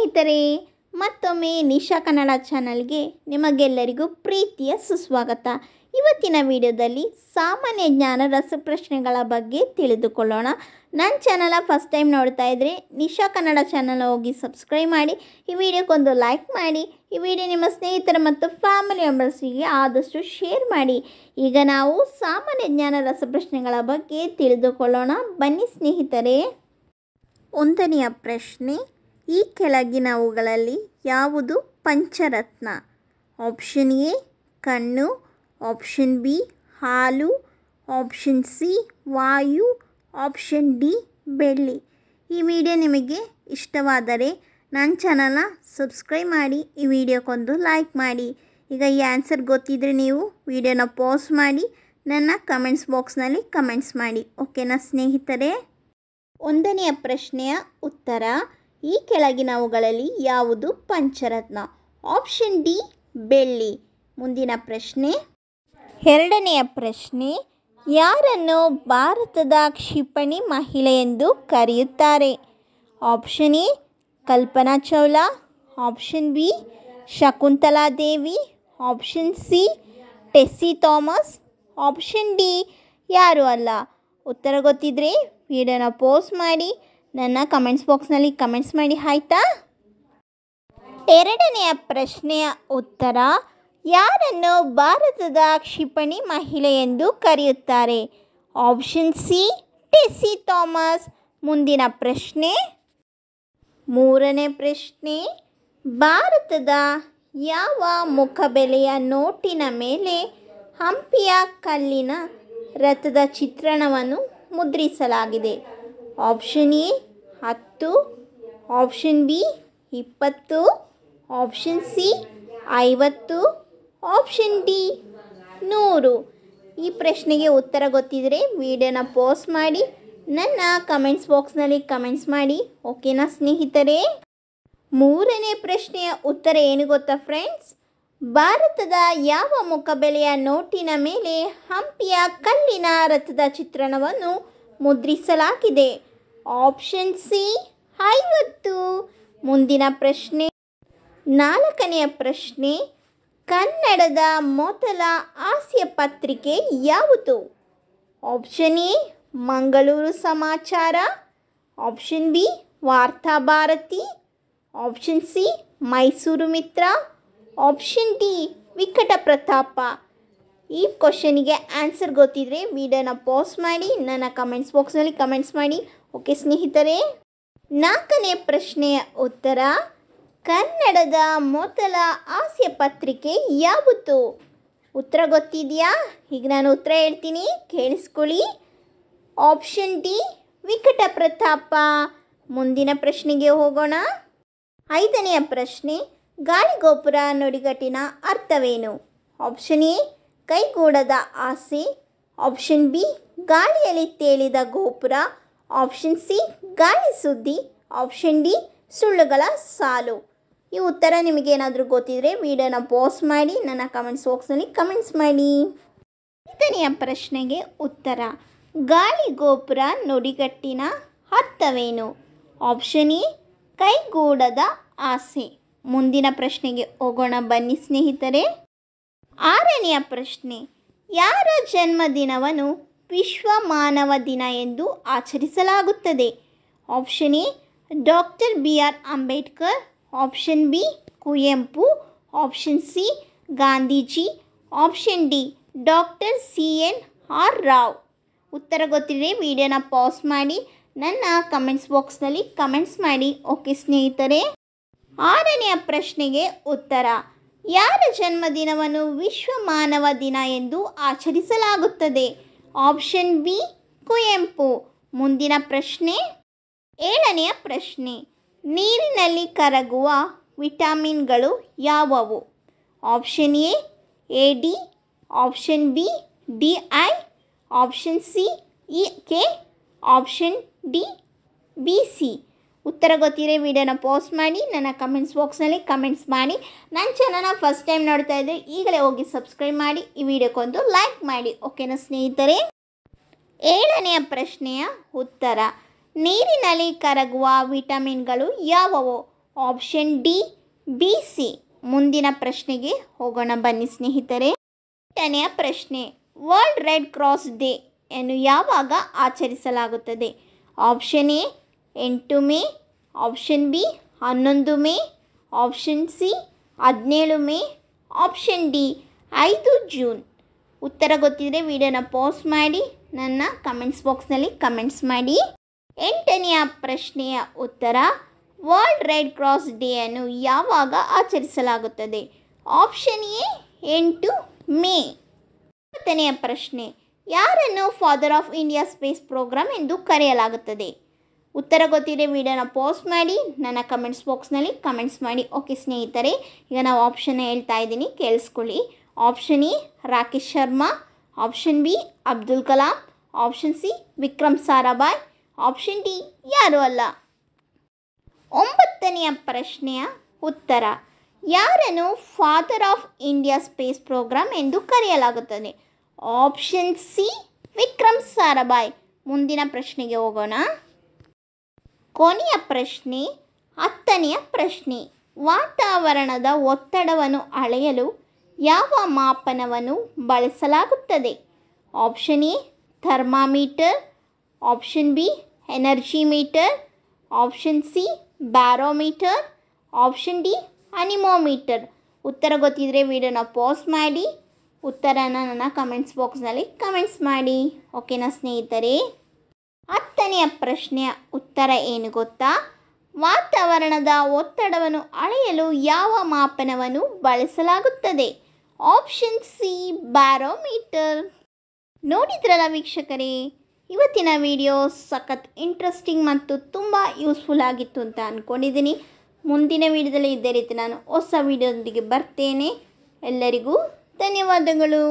ಸ್ನೇಹಿತರೆ ಮತ್ತೊಮ್ಮೆ ನಿಶಾ ಕನ್ನಡ ಚಾನಲ್ಗೆ ನಿಮಗೆಲ್ಲರಿಗೂ ಪ್ರೀತಿಯ ಸುಸ್ವಾಗತ ಇವತ್ತಿನ ವಿಡಿಯೋದಲ್ಲಿ ಸಾಮಾನ್ಯ ಜ್ಞಾನ ರಸಪ್ರಶ್ನೆಗಳ ಬಗ್ಗೆ ತಿಳಿದುಕೊಳ್ಳೋಣ ನನ್ನ ಚಾನಲ ಫಸ್ಟ್ ಟೈಮ್ ನೋಡ್ತಾ ಇದ್ದರೆ ನಿಶಾ ಕನ್ನಡ ಚಾನಲ್ ಹೋಗಿ ಸಬ್ಸ್ಕ್ರೈಬ್ ಮಾಡಿ ಈ ವಿಡಿಯೋಕ್ಕೊಂದು ಲೈಕ್ ಮಾಡಿ ಈ ವಿಡಿಯೋ ನಿಮ್ಮ ಸ್ನೇಹಿತರ ಮತ್ತು ಫ್ಯಾಮಿಲಿ ಮೆಂಬರ್ಸಿಗೆ ಆದಷ್ಟು ಶೇರ್ ಮಾಡಿ ಈಗ ನಾವು ಸಾಮಾನ್ಯ ಜ್ಞಾನ ರಸಪ್ರಶ್ನೆಗಳ ಬಗ್ಗೆ ತಿಳಿದುಕೊಳ್ಳೋಣ ಬನ್ನಿ ಸ್ನೇಹಿತರೇ ಒಂದನೆಯ ಪ್ರಶ್ನೆ ಈ ಕೆಳಗಿನವುಗಳಲ್ಲಿ ಯಾವುದು ಪಂಚರತ್ನ ಆಪ್ಷನ್ ಎ ಕಣ್ಣು ಆಪ್ಷನ್ ಬಿ ಹಾಲು ಆಪ್ಷನ್ ಸಿ ವಾಯು ಆಪ್ಷನ್ ಡಿ ಬೆಳ್ಳಿ ಈ ವಿಡಿಯೋ ನಿಮಗೆ ಇಷ್ಟವಾದರೆ ನನ್ನ ಚಾನಲ್ನ ಸಬ್ಸ್ಕ್ರೈಬ್ ಮಾಡಿ ಈ ವಿಡಿಯೋಕ್ಕೊಂದು ಲೈಕ್ ಮಾಡಿ ಈಗ ಈ ಆನ್ಸರ್ ಗೊತ್ತಿದ್ದರೆ ನೀವು ವಿಡಿಯೋನ ಪಾಸ್ ಮಾಡಿ ನನ್ನ ಕಮೆಂಟ್ಸ್ ಬಾಕ್ಸ್ನಲ್ಲಿ ಕಮೆಂಟ್ಸ್ ಮಾಡಿ ಓಕೆನಾ ಸ್ನೇಹಿತರೆ ಒಂದನೆಯ ಪ್ರಶ್ನೆಯ ಉತ್ತರ ಈ ಕೆಳಗಿನವುಗಳಲ್ಲಿ ಯಾವುದು ಪಂಚರತ್ನ ಆಪ್ಷನ್ ಡಿ ಬೆಳ್ಳಿ ಮುಂದಿನ ಪ್ರಶ್ನೆ ಎರಡನೆಯ ಪ್ರಶ್ನೆ ಯಾರನ್ನು ಭಾರತದ ಕ್ಷಿಪಣಿ ಮಹಿಳೆ ಎಂದು ಕರೆಯುತ್ತಾರೆ option A Kalpana Chawla option B Shakuntala Devi option C Tessy Thomas option D ಯಾರು ಅಲ್ಲ ಉತ್ತರ ಗೊತ್ತಿದ್ದರೆ ವಿಡಿಯೋನ ಪೋಸ್ಟ್ ಮಾಡಿ ನನ್ನ ಕಮೆಂಟ್ಸ್ ಬಾಕ್ಸ್ನಲ್ಲಿ ಕಮೆಂಟ್ಸ್ ಮಾಡಿ ಆಯ್ತಾ ಎರಡನೆಯ ಪ್ರಶ್ನೆಯ ಉತ್ತರ ಯಾರನ್ನು ಭಾರತದ ಕ್ಷಿಪಣಿ ಮಹಿಳೆ ಎಂದು ಕರೆಯುತ್ತಾರೆ ಆಪ್ಷನ್ ಸಿ ಟೆಸ್ಸಿ ಥಾಮಸ್ ಮುಂದಿನ ಪ್ರಶ್ನೆ ಮೂರನೇ ಪ್ರಶ್ನೆ ಭಾರತದ ಯಾವ ಮುಖಬೆಲೆಯ ನೋಟಿನ ಮೇಲೆ ಹಂಪಿಯ ಕಲ್ಲಿನ ರಥದ ಚಿತ್ರಣವನ್ನು ಮುದ್ರಿಸಲಾಗಿದೆ ಆಪ್ಷನ್ ಎ ಹತ್ತು ಆಪ್ಷನ್ ಬಿ ಇಪ್ಪತ್ತು ಆಪ್ಷನ್ ಸಿ ಐವತ್ತು ಆಪ್ಷನ್ ಡಿ ನೂರು ಈ ಪ್ರಶ್ನೆಗೆ ಉತ್ತರ ಗೊತ್ತಿದ್ದರೆ ವಿಡಿಯೋನ ಪೋಸ್ಟ್ ಮಾಡಿ ನನ್ನ ಕಮೆಂಟ್ಸ್ ಬಾಕ್ಸ್ನಲ್ಲಿ ಕಮೆಂಟ್ಸ್ ಮಾಡಿ ಓಕೆನಾ ಸ್ನೇಹಿತರೆ ಮೂರನೇ ಪ್ರಶ್ನೆಯ ಉತ್ತರ ಏನು ಗೊತ್ತಾ ಫ್ರೆಂಡ್ಸ್ ಭಾರತದ ಯಾವ ಮುಖಬೆಲೆಯ ನೋಟಿನ ಮೇಲೆ ಹಂಪಿಯ ಕಲ್ಲಿನ ರಥದ ಚಿತ್ರಣವನ್ನು ಮುದ್ರಿಸಲಾಗಿದೆ ಆಪ್ಷನ್ ಸಿ ಐವತ್ತು ಮುಂದಿನ ಪ್ರಶ್ನೆ ನಾಲ್ಕನೆಯ ಪ್ರಶ್ನೆ ಕನ್ನಡದ ಮೊದಲ ಹಾಸ್ಯ ಪತ್ರಿಕೆ ಯಾವುದು option A Mangaluru Samachar option B Bharati option C Mysuru Mitra option D Vikata Pratapa ಈ ಕ್ವಶನಿಗೆ ಆನ್ಸರ್ ಗೊತ್ತಿದ್ರೆ ವಿಡಿಯೋನ ಪಾಸ್ ಮಾಡಿ ನನ್ನ ಕಮೆಂಟ್ಸ್ ಬಾಕ್ಸ್ನಲ್ಲಿ ಕಮೆಂಟ್ಸ್ ಮಾಡಿ ಓಕೆ ಸ್ನೇಹಿತರೆ ನಾಲ್ಕನೇ ಪ್ರಶ್ನೆಯ ಉತ್ತರ ಕನ್ನಡದ ಮೊದಲ ಹಾಸ್ಯ ಪತ್ರಿಕೆ ಯಾವುದು ಉತ್ತರ ಗೊತ್ತಿದೆಯಾ ಈಗ ನಾನು ಉತ್ತರ ಹೇಳ್ತೀನಿ ಕೇಳಿಸ್ಕೊಳ್ಳಿ ಆಪ್ಷನ್ ಡಿ ವಿಕಟ ಪ್ರತಾಪ ಮುಂದಿನ ಪ್ರಶ್ನೆಗೆ ಹೋಗೋಣ ಐದನೆಯ ಪ್ರಶ್ನೆ ಗಾಳಿಗೋಪುರ ನುಡಿಗಟ್ಟಿನ ಅರ್ಥವೇನು ಆಪ್ಷನ್ ಎ ಕೈಗೂಡದ ಆಸೆ ಆಪ್ಷನ್ ಬಿ ಗಾಳಿಯಲ್ಲಿ ತೇಲಿದ ಗೋಪುರ ಆಪ್ಷನ್ ಸಿ ಗಾಳಿ ಸುದ್ದಿ ಆಪ್ಷನ್ ಡಿ ಸುಳ್ಳುಗಳ ಸಾಲು ಈ ಉತ್ತರ ನಿಮಗೇನಾದರೂ ಗೊತ್ತಿದ್ರೆ ವಿಡಿಯೋನ ಪೋಸ್ಟ್ ಮಾಡಿ ನನ್ನ ಕಮೆಂಟ್ಸ್ ಬಾಕ್ಸ್ನಲ್ಲಿ ಕಮೆಂಟ್ಸ್ ಮಾಡಿ ಐದನೆಯ ಪ್ರಶ್ನೆಗೆ ಉತ್ತರ ಗಾಳಿ ಗೋಪುರ ನುಡಿಗಟ್ಟಿನ ಅರ್ಥವೇನು ಆಪ್ಷನ್ ಎ ಕೈಗೂಡದ ಆಸೆ ಮುಂದಿನ ಪ್ರಶ್ನೆಗೆ ಹೋಗೋಣ ಬನ್ನಿ ಸ್ನೇಹಿತರೆ ಆರನೆಯ ಪ್ರಶ್ನೆ ಯಾರ ಜನ್ಮದಿನವನ್ನು ವಿಶ್ವ ಮಾನವ ದಿನ ಎಂದು ಆಚರಿಸಲಾಗುತ್ತದೆ option A doctor B R Ambedkar option B Kuvempu option C Gandhiji option D doctor C N R Rao ಉತ್ತರ ಗೊತ್ತಿದೆ ವಿಡಿಯೋನ ಪಾಸ್ ಮಾಡಿ ನನ್ನ ಕಮೆಂಟ್ಸ್ ಬಾಕ್ಸ್ನಲ್ಲಿ ಕಮೆಂಟ್ಸ್ ಮಾಡಿ ಓಕೆ ಸ್ನೇಹಿತರೆ ಆರನೆಯ ಪ್ರಶ್ನೆಗೆ ಉತ್ತರ ಯಾರ ಜನ್ಮದಿನವನ್ನು ವಿಶ್ವ ಮಾನವ ದಿನ ಎಂದು ಆಚರಿಸಲಾಗುತ್ತದೆ ಆಪ್ಷನ್ ಬಿ ಕುವೆಂಪು ಮುಂದಿನ ಪ್ರಶ್ನೆ ಏಳನೆಯ ಪ್ರಶ್ನೆ ನೀರಿನಲ್ಲಿ ಕರಗುವ ವಿಟಮಿನ್ಗಳು ಯಾವುವು option A A D option B D I option C E K option D B C ಉತ್ತರ ಗೊತ್ತಿರೋ ವಿಡಿಯೋನ ಪೋಸ್ಟ್ ಮಾಡಿ ನನ್ನ ಕಮೆಂಟ್ಸ್ ಬಾಕ್ಸ್ನಲ್ಲಿ ಕಮೆಂಟ್ಸ್ ಮಾಡಿ ನನ್ನ ಚಾನಲ್ನ ಫಸ್ಟ್ ಟೈಮ್ ನೋಡ್ತಾ ಇದ್ದರೆ ಈಗಲೇ ಹೋಗಿ ಸಬ್ಸ್ಕ್ರೈಬ್ ಮಾಡಿ ಈ ವಿಡಿಯೋಕ್ಕೊಂದು ಲೈಕ್ ಮಾಡಿ ಓಕೆನಾ ಸ್ನೇಹಿತರೆ ಏಳನೆಯ ಪ್ರಶ್ನೆಯ ಉತ್ತರ ನೀರಿನಲ್ಲಿ ಕರಗುವ ವಿಟಮಿನ್ಗಳು ಯಾವುವು ಆಪ್ಷನ್ ಡಿ ಬಿ ಸಿ ಮುಂದಿನ ಪ್ರಶ್ನೆಗೆ ಹೋಗೋಣ ಬನ್ನಿ ಸ್ನೇಹಿತರೆ ಎಂಟನೆಯ ಪ್ರಶ್ನೆ ವರ್ಲ್ಡ್ ರೆಡ್ ಕ್ರಾಸ್ ಡೇ ಅನ್ನು ಯಾವಾಗ ಆಚರಿಸಲಾಗುತ್ತದೆ ಆಪ್ಷನ್ ಎ ಎಂಟು ಮೇ ಆಪ್ಷನ್ ಬಿ ಹನ್ನೊಂದು ಮೇ ಆಪ್ಷನ್ ಸಿ ಹದಿನೇಳು ಮೇ ಆಪ್ಷನ್ ಡಿ ಐದು ಜೂನ್ ಉತ್ತರ ಗೊತ್ತಿದ್ದರೆ ವಿಡಿಯೋನ ಪಾಸ್ ಮಾಡಿ ನನ್ನ ಕಮೆಂಟ್ಸ್ ಬಾಕ್ಸ್ನಲ್ಲಿ ಕಮೆಂಟ್ಸ್ ಮಾಡಿ ಎಂಟನೆಯ ಪ್ರಶ್ನೆಯ ಉತ್ತರ ವರ್ಲ್ಡ್ ರೆಡ್ ಕ್ರಾಸ್ ಡೇಯನ್ನು ಯಾವಾಗ ಆಚರಿಸಲಾಗುತ್ತದೆ ಆಪ್ಷನ್ ಎ ಎಂಟು ಮೇ ಒಂಬತ್ತನೆಯ ಪ್ರಶ್ನೆ ಯಾರನ್ನು father of India space program ಎಂದು ಕರೆಯಲಾಗುತ್ತದೆ ಉತ್ತರ ಗೊತ್ತಿದೆ ವಿಡಿಯೋನ ಪೋಸ್ಟ್ ಮಾಡಿ ನನ್ನ ಕಮೆಂಟ್ಸ್ ಬಾಕ್ಸ್ನಲ್ಲಿ ಕಮೆಂಟ್ಸ್ ಮಾಡಿ ಓಕೆ ಸ್ನೇಹಿತರೆ ಈಗ ನಾವು ಆಪ್ಷನ್ ಹೇಳ್ತಾ ಇದ್ದೀನಿ ಕೇಳಿಸ್ಕೊಳ್ಳಿ option E Rakesh Sharma option B Abdul Kalam option C Vikram Sarabhai option D ಯಾರೂ ಅಲ್ಲ ಒಂಬತ್ತನೆಯ ಪ್ರಶ್ನೆಯ ಉತ್ತರ ಯಾರನ್ನು father of India space program ಎಂದು ಕರೆಯಲಾಗುತ್ತದೆ ಆಪ್ಷನ್ ಸಿ ವಿಕ್ರಮ್ ಸಾರಾಭಾಯ್ ಮುಂದಿನ ಪ್ರಶ್ನೆಗೆ ಹೋಗೋಣ ಕೊನೆಯ ಪ್ರಶ್ನೆ ಹತ್ತನೆಯ ಪ್ರಶ್ನೆ ವಾತಾವರಣದ ಒತ್ತಡವನ್ನು ಅಳೆಯಲು ಯಾವ ಮಾಪನವನ್ನು ಬಳಸಲಾಗುತ್ತದೆ option A thermometer option B energy meter option C barometer option D anemometer ಉತ್ತರ ಗೊತ್ತಿದ್ದರೆ ವಿಡಿಯೋನ ಪಾಸ್ ಮಾಡಿ ಉತ್ತರನ ನನ್ನ ಕಮೆಂಟ್ಸ್ ಬಾಕ್ಸ್ನಲ್ಲಿ ಕಮೆಂಟ್ಸ್ ಮಾಡಿ ಓಕೆನಾ ಸ್ನೇಹಿತರೆ ಹತ್ತನೆಯ ಪ್ರಶ್ನೆಯ ಉತ್ತರ ಏನು ಗೊತ್ತಾ ವಾತಾವರಣದ ಒತ್ತಡವನ್ನು ಅಳೆಯಲು ಯಾವ ಮಾಪನವನ್ನು ಬಳಸಲಾಗುತ್ತದೆ ಆಪ್ಷನ್ ಸಿ ಬ್ಯಾರೋಮೀಟರ್ ನೋಡಿದ್ರಲ್ಲ ವೀಕ್ಷಕರೇ ಇವತ್ತಿನ ವಿಡಿಯೋ ಸಖತ್ ಇಂಟ್ರೆಸ್ಟಿಂಗ್ ಮತ್ತು ತುಂಬ ಯೂಸ್ಫುಲ್ ಆಗಿತ್ತು ಅಂತ ಅಂದ್ಕೊಂಡಿದ್ದೀನಿ ಮುಂದಿನ ವಿಡಿಯೋದಲ್ಲಿ ಇದೇ ರೀತಿ ನಾನು ಹೊಸ ವಿಡಿಯೋದೊಂದಿಗೆ ಬರ್ತೇನೆ ಎಲ್ಲರಿಗೂ ಧನ್ಯವಾದಗಳು